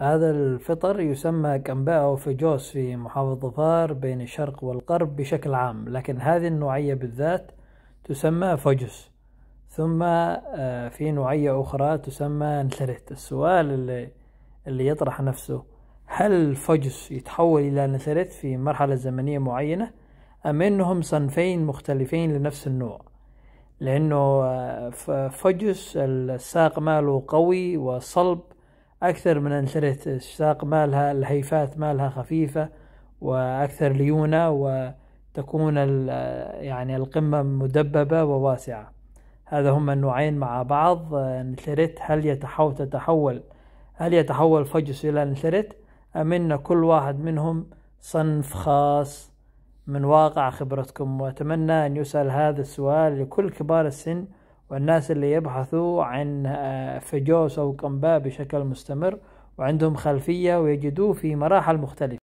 هذا الفطر يسمى كمباء أو فجوس في محافظة ظفار بين الشرق والغرب بشكل عام لكن هذه النوعية بالذات تسمى فجس ثم آه، في نوعية أخرى تسمى نثرت السؤال اللي, اللي يطرح نفسه هل الفجس يتحول إلى نثرت في مرحلة زمنية معينة أم أنهم صنفين مختلفين لنفس النوع لأنه آه، فجس الساق ماله قوي وصلب أكثر من أنثرة الساق مالها الهيفات مالها خفيفة وأكثر ليونة وتكون يعني القمة مدببة وواسعة هذا هما النوعين مع بعض أنثرت هل يتحول تتحول هل يتحول فجس إلى أنثرت أم إن كل واحد منهم صنف خاص من واقع خبرتكم وأتمنى أن يسأل هذا السؤال لكل كبار السن والناس اللي يبحثوا عن آه، فجوس أو قنباء بشكل مستمر وعندهم خلفية ويجدوه في مراحل مختلفة